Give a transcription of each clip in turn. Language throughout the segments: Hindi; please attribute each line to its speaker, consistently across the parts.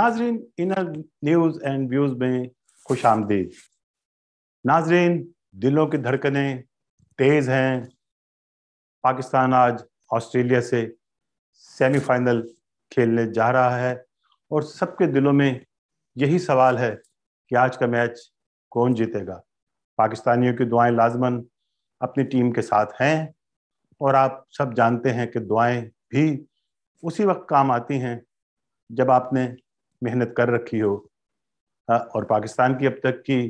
Speaker 1: नाजरीन इनर न्यूज़ एंड व्यूज़ में खुश आमदीद नाजरीन दिलों की धड़कने तेज़ हैं पाकिस्तान आज ऑस्ट्रेलिया से सेमीफाइनल खेलने जा रहा है और सबके दिलों में यही सवाल है कि आज का मैच कौन जीतेगा पाकिस्तानियों की दुआएं लाजमन अपनी टीम के साथ हैं और आप सब जानते हैं कि दुआएं भी उसी वक्त काम आती हैं जब आपने मेहनत कर रखी हो हाँ, और पाकिस्तान की अब तक की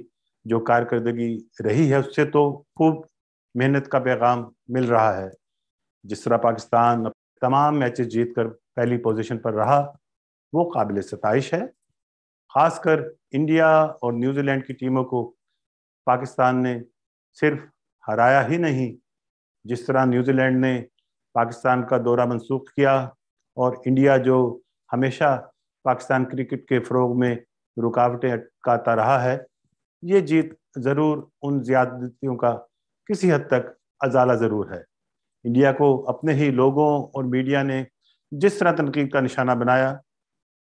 Speaker 1: जो कारकर्दगी रही है उससे तो खूब मेहनत का पैगाम मिल रहा है जिस तरह पाकिस्तान तमाम मैचेस जीत कर पहली पोजीशन पर रहा वो काबिल सतश है ख़ासकर इंडिया और न्यूजीलैंड की टीमों को पाकिस्तान ने सिर्फ हराया ही नहीं जिस तरह न्यूजीलैंड ने पाकिस्तान का दौरा मनसूख किया और इंडिया जो हमेशा पाकिस्तान क्रिकेट के फरोग में रुकावटें अटकाता रहा है ये जीत ज़रूर उन ज्यादतियों का किसी हद तक अजाला ज़रूर है इंडिया को अपने ही लोगों और मीडिया ने जिस तरह तनकीद का निशाना बनाया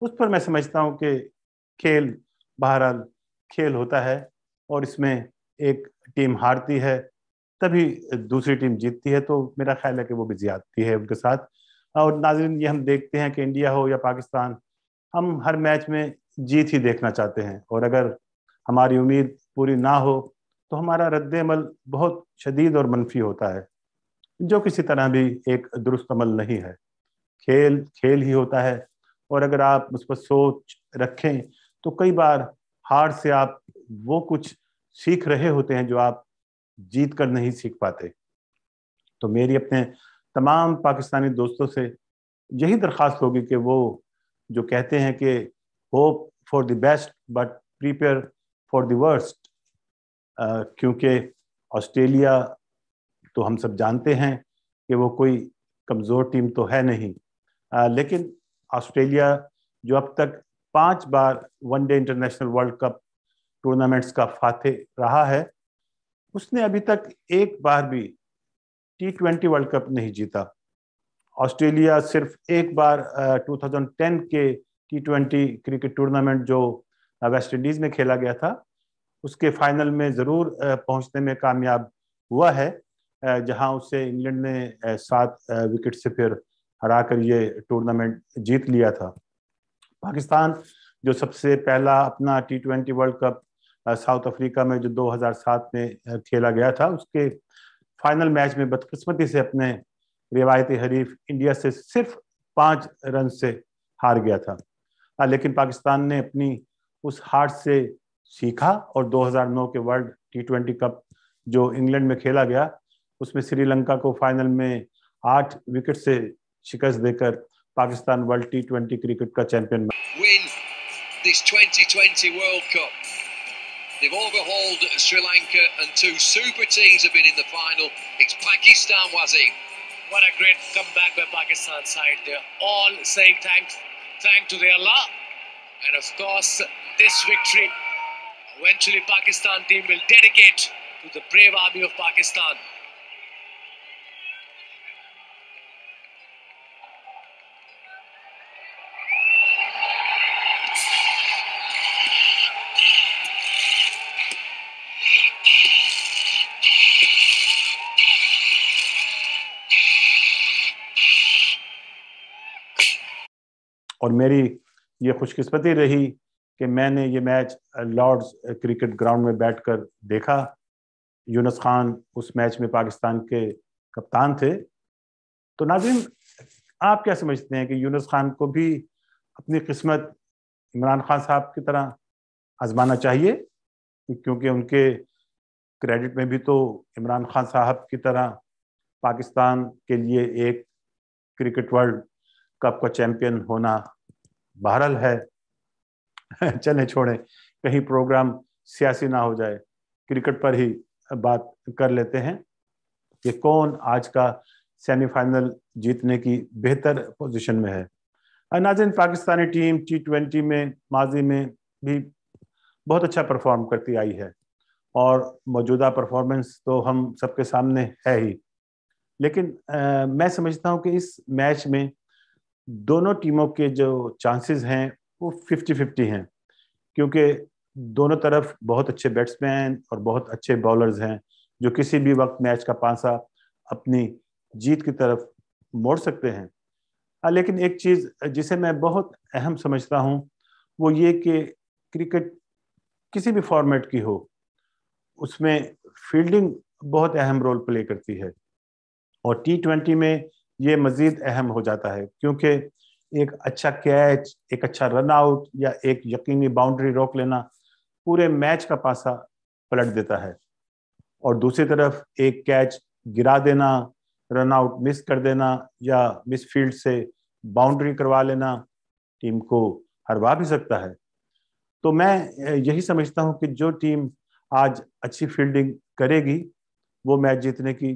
Speaker 1: उस पर मैं समझता हूँ कि खेल बहरहाल खेल होता है और इसमें एक टीम हारती है तभी दूसरी टीम जीतती है तो मेरा ख्याल है कि वो भी ज्यादती है उनके साथ और नाजरन ये हम देखते हैं कि इंडिया हो या पाकिस्तान हम हर मैच में जीत ही देखना चाहते हैं और अगर हमारी उम्मीद पूरी ना हो तो हमारा रद्द अमल बहुत शदीद और मनफी होता है जो किसी तरह भी एक दुरुस्त अमल नहीं है खेल खेल ही होता है और अगर आप उस पर सोच रखें तो कई बार हार से आप वो कुछ सीख रहे होते हैं जो आप जीत कर नहीं सीख पाते तो मेरी अपने तमाम पाकिस्तानी दोस्तों से यही दरख्वास्त होगी कि वो जो कहते हैं कि hope for the best but prepare for the worst क्योंकि ऑस्ट्रेलिया तो हम सब जानते हैं कि वो कोई कमज़ोर टीम तो है नहीं आ, लेकिन ऑस्ट्रेलिया जो अब तक पांच बार one day international world cup tournaments का फाते रहा है उसने अभी तक एक बार भी टी ट्वेंटी वर्ल्ड कप नहीं जीता ऑस्ट्रेलिया सिर्फ एक बार 2010 के टी ट्वेंटी क्रिकेट टूर्नामेंट जो वेस्ट इंडीज में खेला गया था उसके फाइनल में ज़रूर पहुंचने में कामयाब हुआ है जहां उसे इंग्लैंड ने सात विकेट से फिर हरा कर ये टूर्नामेंट जीत लिया था पाकिस्तान जो सबसे पहला अपना T twenty world cup South Africa में जो 2007 में खेला गया था उसके फाइनल मैच में बदकिस्मती से अपने रिवायती हरीफ इंडिया से सिर्फ पांच रन से हार गया था आ, लेकिन पाकिस्तान ने अपनी उस हार से सीखा और 2009 के वर्ल्ड टी ट्वेंटी कप जो इंग्लैंड में खेला गया उसमें श्रीलंका को फाइनल में आठ विकेट से शिकस्त देकर Pakistan world T twenty cricket का चैंपियन बना They've overhauled Sri Lanka and two super teams have been in the final. It's Pakistan Wazim What a great comeback by Pakistan side. They're all saying thanks, thank to the Allah. And of course, this victory, eventually Pakistan team will dedicate to the brave army of Pakistan. और मेरी ये खुशकिस्मती रही कि मैंने ये मैच लॉर्ड्स क्रिकेट ग्राउंड में बैठकर देखा यूनस खान उस मैच में पाकिस्तान के कप्तान थे तो नाजिम आप क्या समझते हैं कि यूनस खान को भी अपनी किस्मत इमरान खान साहब की तरह आजमाना चाहिए क्योंकि उनके क्रेडिट में भी तो इमरान खान साहब की तरह पाकिस्तान के लिए एक क्रिकेट वर्ल्ड कप का चैंपियन होना बहरल है चले छोड़े कहीं प्रोग्राम सियासी ना हो जाए क्रिकेट पर ही बात कर लेते हैं कि कौन आज का सेमीफाइनल जीतने की बेहतर पोजीशन में है नाजिन पाकिस्तानी टीम टी ट्वेंटी में माजी में भी बहुत अच्छा परफॉर्म करती आई है और मौजूदा परफॉर्मेंस तो हम सबके सामने है ही लेकिन आ, मैं समझता हूं कि इस मैच में दोनों टीमों के जो चांसेस हैं वो फिफ्टी फिफ्टी हैं क्योंकि दोनों तरफ बहुत अच्छे बैट्समैन और बहुत अच्छे बॉलर्स हैं जो किसी भी वक्त मैच का पांसा अपनी जीत की तरफ मोड़ सकते हैं हाँ, लेकिन एक चीज़ जिसे मैं बहुत अहम समझता हूं वो ये कि क्रिकेट किसी भी फॉर्मेट की हो उसमें फील्डिंग बहुत अहम रोल प्ले करती है और टी ट्वेंटी में ये मज़ीद अहम हो जाता है क्योंकि एक अच्छा कैच एक अच्छा रन आउट या एक यकीनी बाउंड्री रोक लेना पूरे मैच का पासा पलट देता है और दूसरी तरफ एक कैच गिरा देना रन आउट मिस कर देना या मिस फील्ड से बाउंड्री करवा लेना टीम को हरवा भी सकता है तो मैं यही समझता हूं कि जो टीम आज अच्छी फील्डिंग करेगी वो मैच जीतने की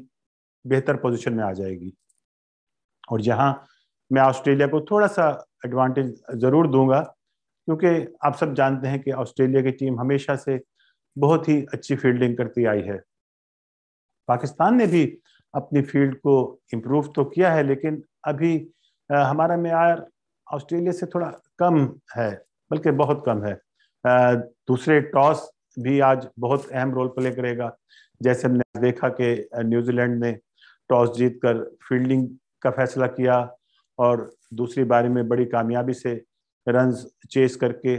Speaker 1: बेहतर पोजीशन में आ जाएगी और यहाँ मैं ऑस्ट्रेलिया को थोड़ा सा एडवांटेज ज़रूर दूंगा क्योंकि आप सब जानते हैं कि ऑस्ट्रेलिया की टीम हमेशा से बहुत ही अच्छी फील्डिंग करती आई है पाकिस्तान ने भी अपनी फील्ड को इम्प्रूव तो किया है लेकिन अभी हमारा मैार ऑस्ट्रेलिया से थोड़ा कम है बल्कि बहुत कम है दूसरे टॉस भी आज बहुत अहम रोल प्ले करेगा जैसे हमने देखा कि न्यूजीलैंड ने टॉस जीतकर फील्डिंग का फैसला किया और दूसरी बारी में बड़ी कामयाबी से रन चेस करके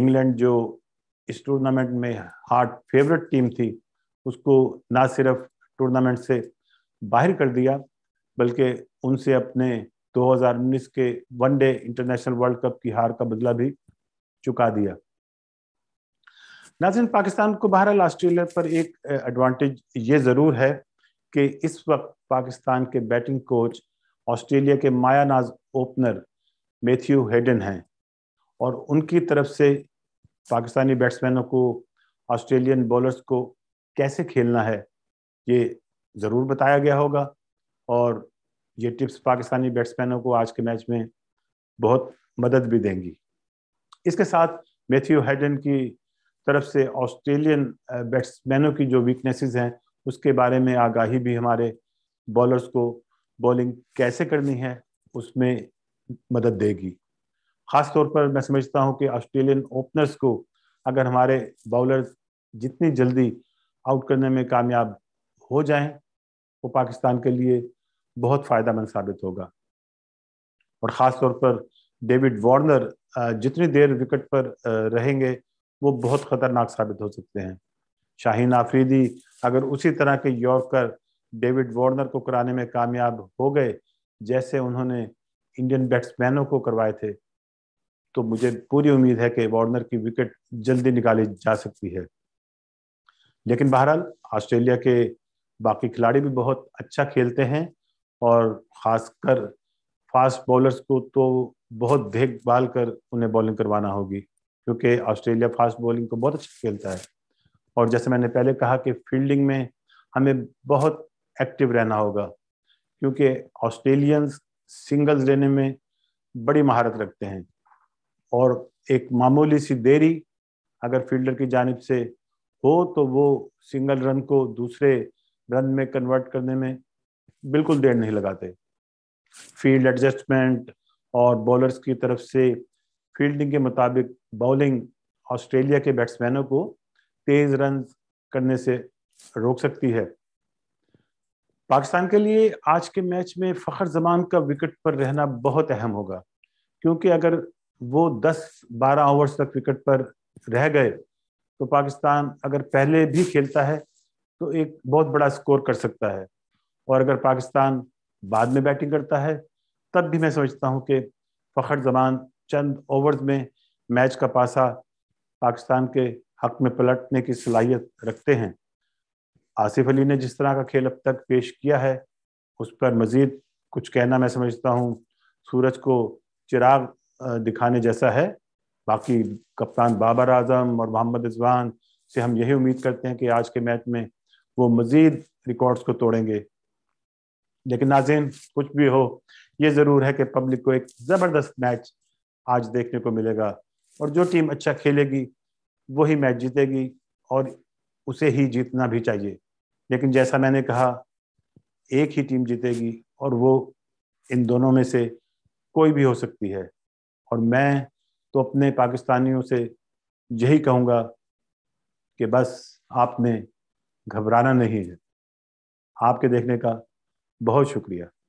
Speaker 1: इंग्लैंड जो इस टूर्नामेंट में हार्ट फेवरेट टीम थी उसको ना सिर्फ टूर्नामेंट से बाहर कर दिया बल्कि उनसे अपने 2019 के वनडे इंटरनेशनल वर्ल्ड कप की हार का बदला भी चुका दिया नाजिन पाकिस्तान को बहरहाल ऑस्ट्रेलिया पर एक एडवांटेज ये ज़रूर है कि इस वक्त पाकिस्तान के बैटिंग कोच ऑस्ट्रेलिया के माया नाज ओपनर मैथ्यू हेडन हैं और उनकी तरफ से पाकिस्तानी बैट्समैनों को ऑस्ट्रेलियन बॉलर्स को कैसे खेलना है ये ज़रूर बताया गया होगा और ये टिप्स पाकिस्तानी बैट्समैनों को आज के मैच में बहुत मदद भी देंगी इसके साथ मैथ्यू हेडन की तरफ से ऑस्ट्रेलियन बैट्समैनों की जो वीकनेसेस हैं उसके बारे में आगाही भी हमारे बॉलर्स को बॉलिंग कैसे करनी है उसमें मदद देगी खास तौर पर मैं समझता हूं कि ऑस्ट्रेलियन ओपनर्स को अगर हमारे बॉलर जितनी जल्दी आउट करने में कामयाब हो जाएं वो पाकिस्तान के लिए बहुत फ़ायदा साबित होगा और ख़ास तौर पर डेविड वार्नर जितनी देर विकेट पर रहेंगे वो बहुत ख़तरनाक साबित हो सकते हैं शाहीन आफरीदी अगर उसी तरह के यॉर्कर डेविड वार्नर को कराने में कामयाब हो गए जैसे उन्होंने इंडियन बैट्समैनों को करवाए थे तो मुझे पूरी उम्मीद है कि वार्नर की विकेट जल्दी निकाली जा सकती है लेकिन बहरहाल ऑस्ट्रेलिया के बाकी खिलाड़ी भी बहुत अच्छा खेलते हैं और खासकर फास्ट बॉलर्स को तो बहुत देखभाल कर उन्हें बॉलिंग करवाना होगी क्योंकि ऑस्ट्रेलिया फास्ट बॉलिंग को बहुत अच्छा खेलता है और जैसे मैंने पहले कहा कि फील्डिंग में हमें बहुत एक्टिव रहना होगा क्योंकि ऑस्ट्रेलियंस सिंगल्स लेने में बड़ी महारत रखते हैं और एक मामूली सी देरी अगर फील्डर की जानब से हो तो वो सिंगल रन को दूसरे रन में कन्वर्ट करने में बिल्कुल देर नहीं लगाते फील्ड एडजस्टमेंट और बॉलर्स की तरफ से फील्डिंग के मुताबिक बॉलिंग ऑस्ट्रेलिया के बैट्समैनों को तेज रन करने से रोक सकती है पाकिस्तान के लिए आज के मैच में फ़खर जमान का विकेट पर रहना बहुत अहम होगा क्योंकि अगर वो 10-12 ओवर्स तक विकेट पर रह गए तो पाकिस्तान अगर पहले भी खेलता है तो एक बहुत बड़ा स्कोर कर सकता है और अगर पाकिस्तान बाद में बैटिंग करता है तब भी मैं समझता हूं कि फ़खर जमान चंद ओवर्स में मैच का पासा पाकिस्तान के हक में पलटने की सलाहियत रखते हैं आसिफ अली ने जिस तरह का खेल अब तक पेश किया है उस पर मजीद कुछ कहना मैं समझता हूँ सूरज को चिराग दिखाने जैसा है बाकी कप्तान बाबर आजम और मोहम्मद रिजवान से हम यही उम्मीद करते हैं कि आज के मैच में वो मज़ीद रिकॉर्ड्स को तोड़ेंगे लेकिन नाजिन कुछ भी हो ये ज़रूर है कि पब्लिक को एक ज़बरदस्त मैच आज देखने को मिलेगा और जो टीम अच्छा खेलेगी वही मैच जीतेगी और उसे ही जीतना भी चाहिए लेकिन जैसा मैंने कहा एक ही टीम जीतेगी और वो इन दोनों में से कोई भी हो सकती है और मैं तो अपने पाकिस्तानियों से यही कहूँगा कि बस आपने घबराना नहीं है आपके देखने का बहुत शुक्रिया